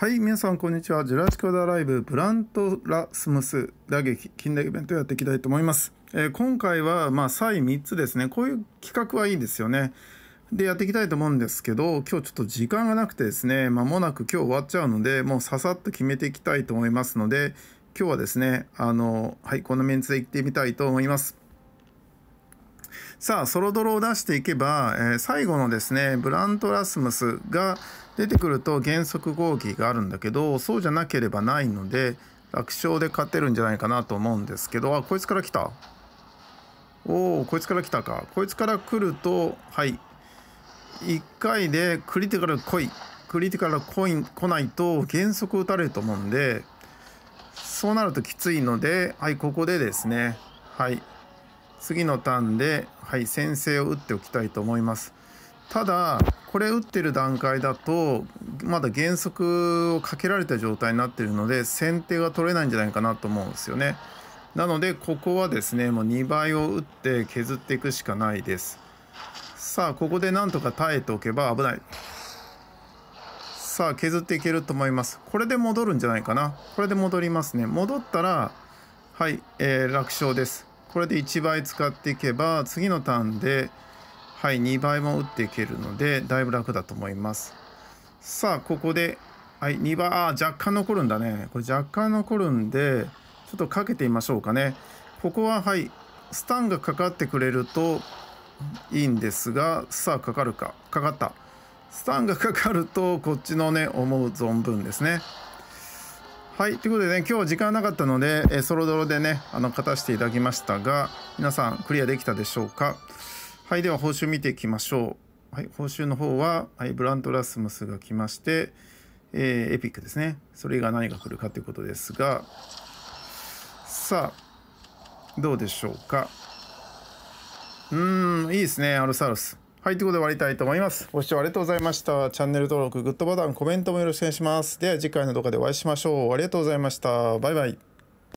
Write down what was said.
はい、皆さん、こんにちは。ジュラシコダライブ、ブラントラスムス打撃、近代イベントをやっていきたいと思います。えー、今回は、まあ、際3つですね。こういう企画はいいですよね。で、やっていきたいと思うんですけど、今日ちょっと時間がなくてですね、まもなく今日終わっちゃうので、もうささっと決めていきたいと思いますので、今日はですね、あの、はい、このメンツでいってみたいと思います。さあ、ソロドロを出していけば、えー、最後のですね、ブラントラスムスが出てくると減速合議があるんだけど、そうじゃなければないので、楽勝で勝てるんじゃないかなと思うんですけど、あ、こいつから来た。おお、こいつから来たか。こいつから来ると、はい。1回でクリティカル来い。クリティカル来ないと減速打たれると思うんで、そうなるときついので、はい、ここでですね、はい。次のターンで、はい、先制を打っておきたいと思います。ただこれ打ってる段階だとまだ減速をかけられた状態になってるので先手が取れないんじゃないかなと思うんですよね。なのでここはですねもう2倍を打って削っていくしかないです。さあここでなんとか耐えておけば危ない。さあ削っていけると思います。これで戻るんじゃないかな。これで戻りますね。戻ったらはい、えー、楽勝です。これで1倍使っていけば次のターンではい2倍も打っていけるのでだいぶ楽だと思いますさあここではい2倍あ若干残るんだねこれ若干残るんでちょっとかけてみましょうかねここははいスタンがかかってくれるといいんですがさあかかるかかかったスタンがかかるとこっちのね思う存分ですねはい、ということでね、今日時間なかったので、えソロドロでね、あの、勝たせていただきましたが、皆さんクリアできたでしょうかはい、では報酬見ていきましょう。はい、報酬の方は、はい、ブラントラスムスが来まして、えー、エピックですね。それ以外何が来るかということですが、さあ、どうでしょうか。うーん、いいですね、アルサウルス。はい、ということで終わりたいと思います。ご視聴ありがとうございました。チャンネル登録、グッドボタン、コメントもよろしくお願いします。では次回の動画でお会いしましょう。ありがとうございました。バイバイ。